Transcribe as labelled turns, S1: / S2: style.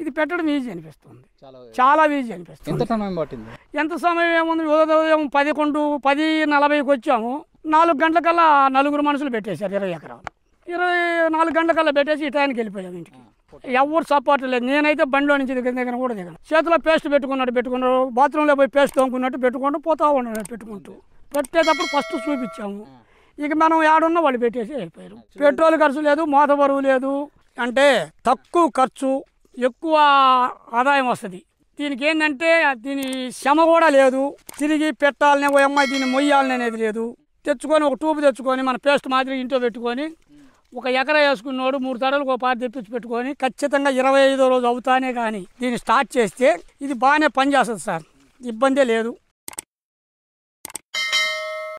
S1: ఇది పెట్టడం ఈజీ అనిపిస్తుంది చాలా ఈజీ అనిపిస్తుంది ఎంత సమయం ఎంత సమయం ఏముంది ఉదయం పదకొండు పది నలభైకి వచ్చాము నాలుగు గంటలకల్లా నలుగురు మనుషులు పెట్టేశారు ఇరవై ఎకరాలు ఇరవై నాలుగు గంటలకల్లా పెట్టేసి ఈ టైంకి వెళ్ళిపోయాం ఇంటికి ఎవరు సపోర్ట్ లేదు నేనైతే బండిలో నుంచి దగ్గర దగ్గర కూడా దిగను చేతిలో పేస్ట్ పెట్టుకున్నట్టు పెట్టుకున్నారు బాత్రూంలో పోయి పేస్ట్ తోముకున్నట్టు పెట్టుకుంటూ పోతా ఉన్నాడు పెట్టుకుంటూ పెట్టేటప్పుడు ఫస్ట్ చూపించాము ఇక మనం ఏడున్నా వాళ్ళు పెట్టేసి వెళ్ళిపోయారు పెట్రోల్ ఖర్చు లేదు మోత బరువు లేదు అంటే తక్కువ ఖర్చు ఎక్కువ ఆదాయం వస్తుంది దీనికి ఏంటంటే దీని శ్రమ కూడా లేదు తిరిగి పెట్టాలని ఓ అమ్మాయి దీన్ని మొయ్యాలని అనేది లేదు తెచ్చుకొని ఒక ట్యూబ్ తెచ్చుకొని మన పేస్ట్ మాదిరి ఇంట్లో పెట్టుకొని ఒక ఎకరా వేసుకున్నోడు మూడు తడలు ఒక పాటు తెప్పించి పెట్టుకొని ఖచ్చితంగా ఇరవై ఐదో రోజు అవుతానే కానీ దీన్ని స్టార్ట్ చేస్తే ఇది బాగానే పనిచేస్తుంది సార్ ఇబ్బందే లేదు